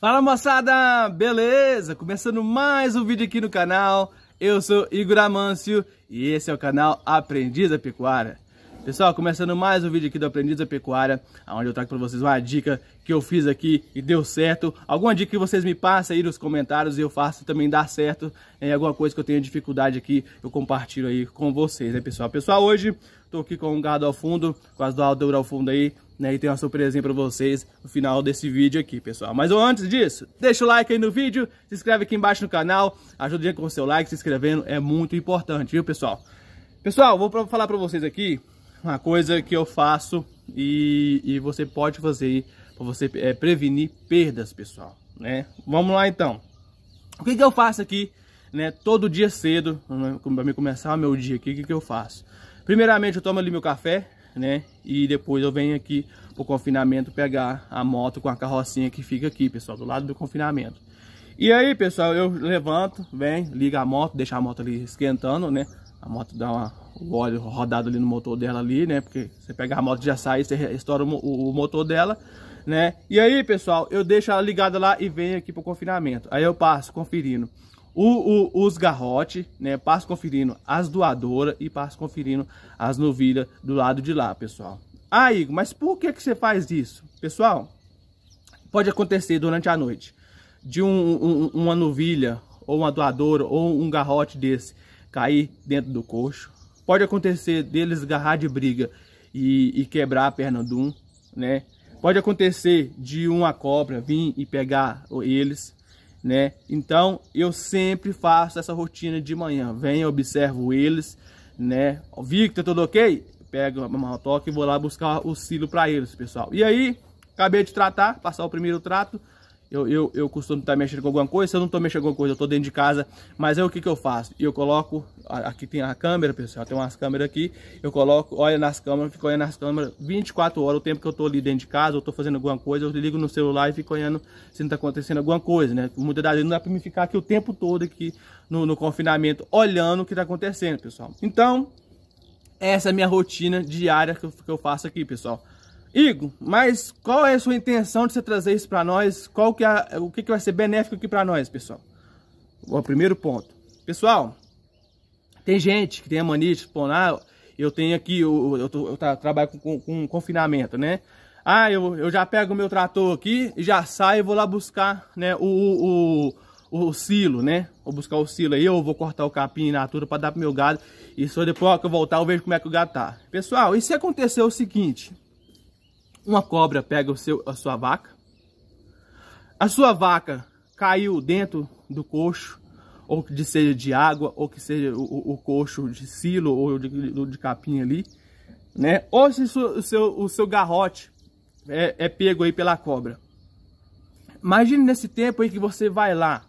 Fala moçada, beleza? Começando mais um vídeo aqui no canal, eu sou Igor Amâncio e esse é o canal Aprendiz da Pecuária. Pessoal, começando mais um vídeo aqui do Aprendiz da Pecuária, onde eu trago para vocês uma dica que eu fiz aqui e deu certo. Alguma dica que vocês me passem aí nos comentários e eu faço também dar certo. É, alguma coisa que eu tenha dificuldade aqui, eu compartilho aí com vocês, né pessoal? Pessoal, hoje estou aqui com um gado ao fundo, com as do ao fundo aí, né? E tem uma surpresinha pra vocês no final desse vídeo aqui, pessoal. Mas antes disso, deixa o like aí no vídeo, se inscreve aqui embaixo no canal, ajuda com o seu like, se inscrevendo, é muito importante, viu, pessoal? Pessoal, vou falar pra vocês aqui uma coisa que eu faço e, e você pode fazer aí para você é, prevenir perdas, pessoal, né? Vamos lá, então. O que, que eu faço aqui, né? Todo dia cedo, para começar o meu dia aqui, o que, que eu faço? Primeiramente, eu tomo ali meu café, né? E depois eu venho aqui pro confinamento pegar a moto com a carrocinha que fica aqui, pessoal, do lado do confinamento. E aí, pessoal, eu levanto, vem, liga a moto, deixa a moto ali esquentando, né? A moto dá uma, o óleo rodado ali no motor dela ali, né? Porque você pega a moto já sai, você estoura o, o, o motor dela, né? E aí, pessoal, eu deixo ela ligada lá e venho aqui pro confinamento. Aí eu passo conferindo o, o, os garrote, né? Passo conferindo as doadoras e passo conferindo as novilhas do lado de lá, pessoal. Ah, Igor, mas por que, que você faz isso? Pessoal, pode acontecer durante a noite de um, um, uma novilha ou uma doadora ou um garrote desse cair dentro do coxo. Pode acontecer deles agarrar de briga e, e quebrar a perna de um, né? Pode acontecer de uma cobra vir e pegar eles, né? Então eu sempre faço essa rotina de manhã. Venho, observo eles, né? Victor, tudo ok? Pego uma motoca e vou lá buscar o silo para eles, pessoal. E aí, acabei de tratar, passar o primeiro trato. Eu, eu, eu costumo estar tá mexendo com alguma coisa, se eu não estou mexendo com alguma coisa, eu estou dentro de casa, mas aí o que, que eu faço? Eu coloco, aqui tem a câmera, pessoal, tem umas câmeras aqui, eu coloco, olha nas câmeras, fico olhando nas câmeras 24 horas, o tempo que eu estou ali dentro de casa, eu estou fazendo alguma coisa, eu ligo no celular e fico olhando se não está acontecendo alguma coisa, né? Muitas das vezes não dá para me ficar aqui o tempo todo aqui no, no confinamento, olhando o que está acontecendo, pessoal. Então, essa é a minha rotina diária que eu, que eu faço aqui, pessoal. Igor, mas qual é a sua intenção de você trazer isso para nós? Qual que é, o que, que vai ser benéfico aqui para nós, pessoal? O primeiro ponto. Pessoal, tem gente que tem a mania de pulmonar. Ah, eu tenho aqui, eu, eu, tô, eu tá, trabalho com, com, com, confinamento, né? Ah, eu, eu já pego o meu trator aqui e já saio e vou lá buscar né, o, o, o, o silo, né? Vou buscar o silo aí, eu vou cortar o capim na altura para dar pro meu gado. E só depois que eu voltar eu vejo como é que o gado tá. Pessoal, e se aconteceu o seguinte uma cobra pega o seu, a sua vaca, a sua vaca caiu dentro do coxo, ou que seja de água, ou que seja o, o coxo de silo ou de, de capim ali, né? Ou se o seu, o seu garrote é, é pego aí pela cobra. Imagine nesse tempo aí que você vai lá,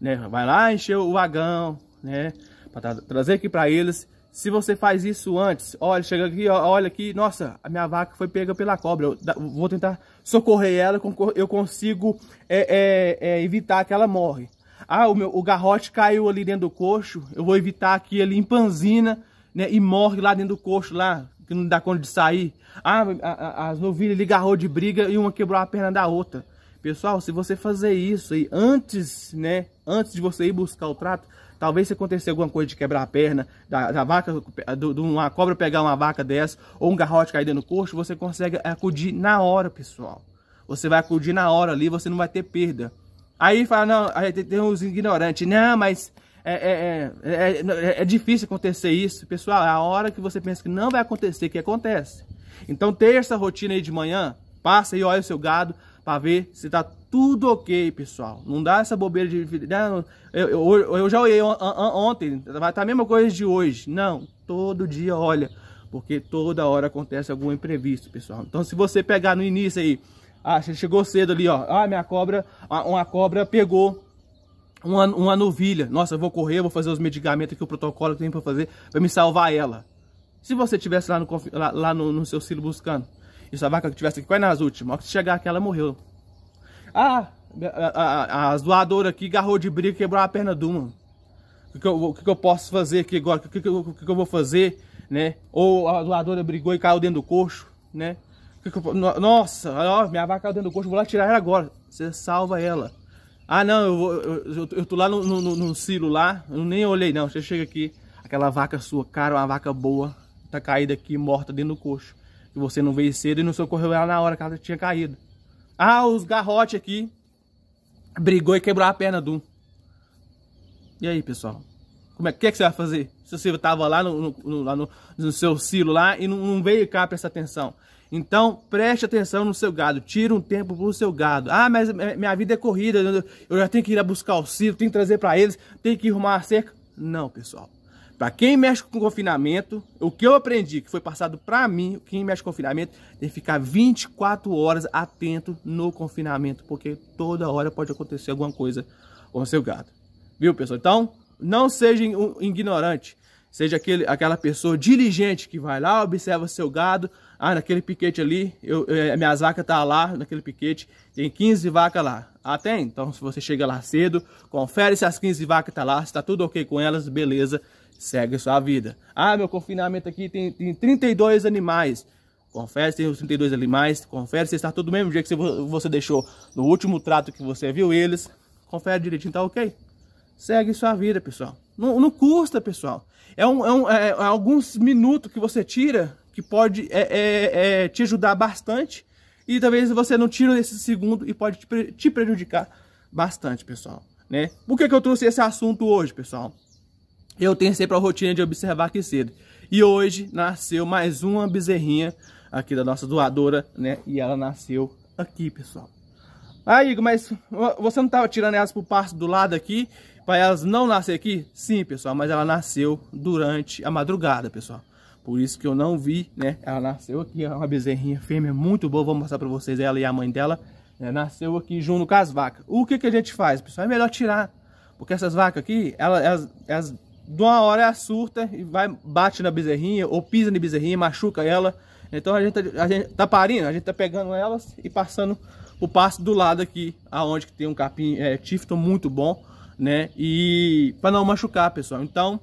né? Vai lá encher o vagão, né? Para trazer aqui para eles se você faz isso antes, olha, chega aqui, olha aqui, nossa, a minha vaca foi pega pela cobra. Eu vou tentar socorrer ela, eu consigo é, é, é, evitar que ela morre. Ah, o, meu, o garrote caiu ali dentro do coxo, eu vou evitar que ele empanzina né, e morre lá dentro do coxo, lá, que não dá conta de sair. Ah, as novilhas ligaram de briga e uma quebrou a perna da outra. Pessoal, se você fazer isso aí antes, né? Antes de você ir buscar o trato, talvez se acontecer alguma coisa de quebrar a perna, da, da vaca, do, de uma cobra pegar uma vaca dessa, ou um garrote cair dentro do coxo, você consegue acudir na hora, pessoal. Você vai acudir na hora ali, você não vai ter perda. Aí fala, não, aí tem uns ignorantes, não, mas é, é, é, é, difícil acontecer isso. Pessoal, a hora que você pensa que não vai acontecer, que acontece. Então, ter essa rotina aí de manhã, Passa e olha o seu gado para ver se tá tudo ok, pessoal. Não dá essa bobeira de... Né? Eu, eu, eu já olhei ontem, vai tá a mesma coisa de hoje. Não, todo dia olha, porque toda hora acontece algum imprevisto, pessoal. Então se você pegar no início aí, ah, chegou cedo ali, ó, ah, minha cobra, uma cobra pegou uma, uma novilha. Nossa, eu vou correr, vou fazer os medicamentos que o protocolo que tem para fazer, pra me salvar ela. Se você tivesse lá no, lá, lá no, no seu cílio buscando, e se a vaca que tivesse aqui, quase nas últimas, que chegar aqui, ela morreu. Ah, a, a, as doadoras aqui garrou de briga e quebrou a perna de uma. O que, eu, o que eu posso fazer aqui agora? O que, eu, o que eu vou fazer, né? Ou a doadora brigou e caiu dentro do coxo, né? Eu, nossa, ó, minha vaca caiu dentro do coxo, vou lá tirar ela agora. Você salva ela. Ah, não, eu, vou, eu, eu, tô lá no, no, no silo lá, eu nem olhei não. Você chega aqui, aquela vaca sua, cara, uma vaca boa, tá caída aqui, morta dentro do coxo que você não veio cedo e não socorreu ela na hora que ela tinha caído. Ah, os garrote aqui brigou e quebrou a perna do. E aí, pessoal? Como é que, é que você vai fazer? Se você estava lá, no, no, lá no, no, seu silo lá e não, não veio cá prestar atenção. Então, preste atenção no seu gado. Tira um tempo pro seu gado. Ah, mas é, minha vida é corrida. Eu já tenho que ir buscar o silo, tenho que trazer para eles, tenho que arrumar a cerca. Não, pessoal. Para quem mexe com confinamento, o que eu aprendi, que foi passado para mim, quem mexe com confinamento, tem que ficar 24 horas atento no confinamento, porque toda hora pode acontecer alguma coisa com o seu gato. Viu, pessoal? Então, não seja um ignorante. Seja aquele, aquela pessoa diligente que vai lá, observa seu gado. Ah, naquele piquete ali, eu, eu, minhas vacas tá lá, naquele piquete, tem 15 vacas lá. Até ah, então, se você chega lá cedo, confere se as 15 vacas tá lá, se está tudo ok com elas, beleza segue sua vida. Ah, meu confinamento aqui tem, tem 32 animais. Confere se tem os 32 animais, confere se está tudo do mesmo jeito que você deixou no último trato que você viu eles. Confere direitinho, tá ok? Segue sua vida, pessoal. Não, não custa, pessoal. É, um, é, um, é, é alguns minutos que você tira que pode é, é, é, te ajudar bastante. E talvez você não tire esse segundo e pode te, te prejudicar bastante, pessoal. Né? Por que, que eu trouxe esse assunto hoje, pessoal? eu tenho sempre a rotina de observar aqui cedo. E hoje nasceu mais uma bezerrinha aqui da nossa doadora, né? E ela nasceu aqui, pessoal. Ah, Igor, mas você não estava tirando elas pro pasto do lado aqui para elas não nascer aqui? Sim, pessoal, mas ela nasceu durante a madrugada, pessoal. Por isso que eu não vi, né? Ela nasceu aqui, é uma bezerrinha fêmea muito boa. Vou mostrar para vocês ela e a mãe dela. Né? Nasceu aqui junto com as vacas. O que, que a gente faz, pessoal? É melhor tirar. Porque essas vacas aqui, elas, elas, elas de uma hora ela surta e vai, bate na bezerrinha, ou pisa na bezerrinha, machuca ela. Então a gente, tá, a gente tá parindo, a gente tá pegando elas e passando o passo do lado aqui, aonde que tem um capim é, Tifton muito bom, né? E para não machucar, pessoal. Então,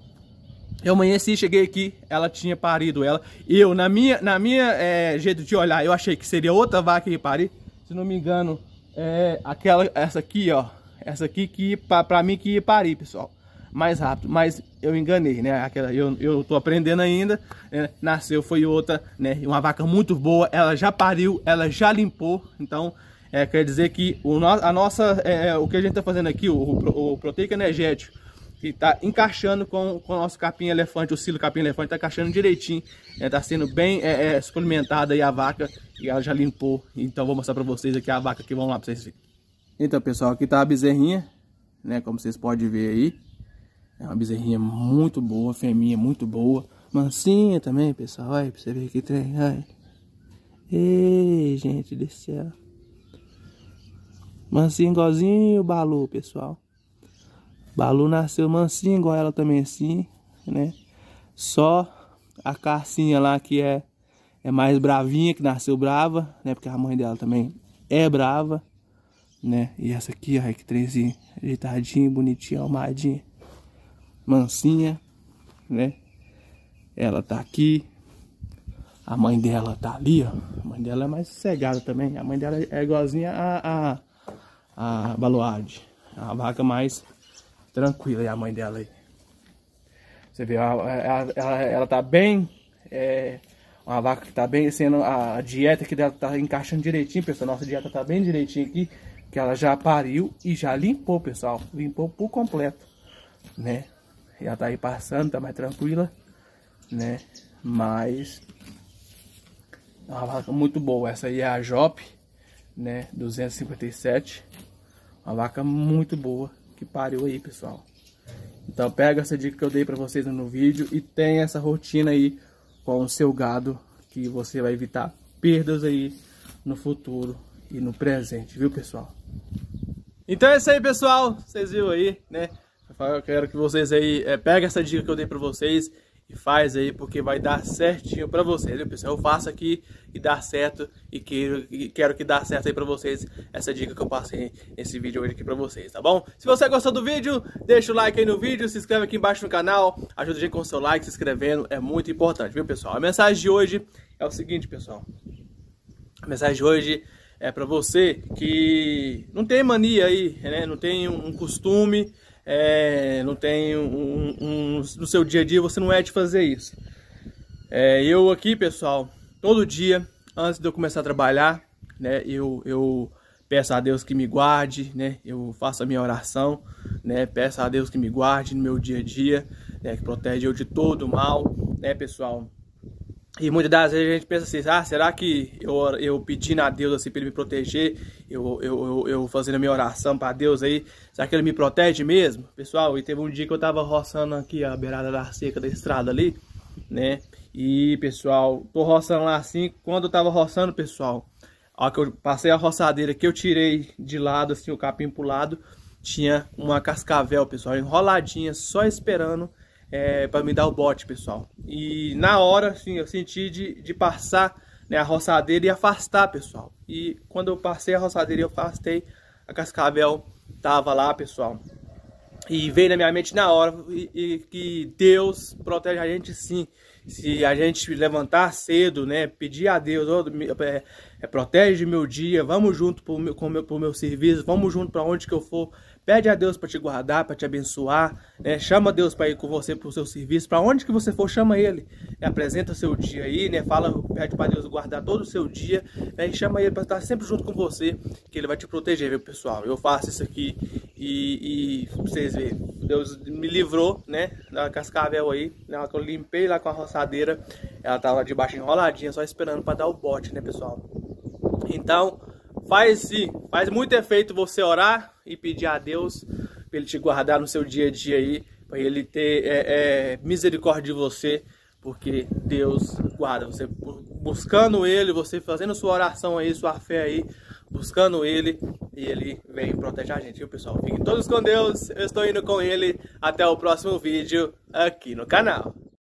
eu amanheci, cheguei aqui, ela tinha parido ela. Eu, na minha, na minha é, jeito de olhar, eu achei que seria outra vaca que pari, Se não me engano, é aquela, essa aqui, ó. Essa aqui que, pra, pra mim, que ia parir, pessoal mais rápido. Mas eu enganei, né? Aquela, eu, eu tô aprendendo ainda. Né? Nasceu, foi outra, né? Uma vaca muito boa. Ela já pariu, ela já limpou. Então, é, quer dizer que o, a nossa, é, é, o que a gente tá fazendo aqui, o, o, o proteico energético, que tá encaixando com, com o nosso capim elefante, o silo capim elefante, tá encaixando direitinho. Né? Tá sendo bem é, é, experimentada aí a vaca e ela já limpou. Então, vou mostrar para vocês aqui a vaca que vamos lá para vocês verem. Então, pessoal, aqui tá a bezerrinha, né? Como vocês podem ver aí. É uma bezerrinha muito boa, fêmea muito boa. Mansinha também, pessoal. Olha pra você ver que trem. Olha. Ei, gente do céu. Mansinho igualzinho o Balu, pessoal. Balu nasceu mansinho igual ela também assim, né? Só a Carcinha lá que é, é mais bravinha, que nasceu brava, né? Porque a mãe dela também é brava, né? E essa aqui, ó, que trezinho, ajeitadinho, bonitinho, arrumadinho mansinha, né? Ela tá aqui. A mãe dela tá ali, ó. A mãe dela é mais cegada também. A mãe dela é igualzinha a, a, a é A vaca mais tranquila e é a mãe dela aí. Você vê, ela, ela, ela tá bem... É, uma vaca que tá bem sendo a dieta que dela tá encaixando direitinho, pessoal. Nossa dieta tá bem direitinho aqui, que ela já pariu e já limpou, pessoal. Limpou por completo, né? já tá aí passando, tá mais tranquila, né? Mas é uma vaca muito boa. Essa aí é a Jop, né? 257. Uma vaca muito boa que pariu aí, pessoal. Então pega essa dica que eu dei para vocês no vídeo e tem essa rotina aí com o seu gado que você vai evitar perdas aí no futuro e no presente, viu, pessoal? Então é isso aí, pessoal. Vocês viram aí, né? Eu quero que vocês aí é, peguem essa dica que eu dei para vocês e faz aí porque vai dar certinho para vocês, viu, pessoal? Eu faço aqui e dá certo e quero, e quero que dá certo aí para vocês essa dica que eu passei nesse vídeo hoje aqui para vocês, tá bom? Se você gostou do vídeo, deixa o like aí no vídeo, se inscreve aqui embaixo no canal, ajuda a gente com o seu like, se inscrevendo, é muito importante, viu, pessoal? A mensagem de hoje é o seguinte, pessoal. A mensagem de hoje é para você que não tem mania aí, né? Não tem um costume é, não tem um, um, no seu dia a dia você não é de fazer isso. É, eu aqui, pessoal, todo dia, antes de eu começar a trabalhar, né, eu, eu peço a Deus que me guarde, né, eu faço a minha oração, né, peço a Deus que me guarde no meu dia a dia, né, que protege eu de todo mal, né, pessoal. E muitas das vezes a gente pensa assim, ah, será que eu, eu pedindo a Deus assim para ele me proteger, eu, eu, eu, eu fazendo a minha oração para Deus aí, será que ele me protege mesmo? Pessoal, e teve um dia que eu tava roçando aqui a beirada da seca da estrada ali, né? E, pessoal, tô roçando lá assim, quando eu tava roçando, pessoal, a que eu passei a roçadeira que eu tirei de lado, assim, o capim pro lado, tinha uma cascavel, pessoal, enroladinha, só esperando é, para me dar o bote, pessoal. E na hora, sim eu senti de, de passar né, a roçadeira e afastar, pessoal. E quando eu passei a roçadeira e eu afastei, a cascavel tava lá, pessoal. E veio na minha mente na hora e, e que Deus protege a gente sim. Se a gente levantar cedo, né, pedir a Deus, oh, me, é, é, protege meu dia, vamos junto para meu, meu, meu serviço, vamos junto para onde que eu for, Pede a Deus para te guardar, para te abençoar. Né? Chama Deus para ir com você para o seu serviço. Para onde que você for, chama Ele. Apresenta seu dia aí, né? Fala, pede para Deus guardar todo o seu dia. Né? E chama Ele para estar sempre junto com você, que Ele vai te proteger, viu, pessoal? Eu faço isso aqui e, e vocês verem. Deus me livrou, né? Da cascavel aí. Na que eu limpei lá com a roçadeira, ela tava debaixo enroladinha, só esperando para dar o bote, né, pessoal? Então, Faz, faz muito efeito você orar e pedir a Deus para Ele te guardar no seu dia a dia aí, para Ele ter é, é, misericórdia de você, porque Deus guarda. Você buscando Ele, você fazendo sua oração aí, sua fé aí, buscando Ele, e Ele vem proteger a gente, viu pessoal? Fiquem todos com Deus, eu estou indo com Ele. Até o próximo vídeo aqui no canal.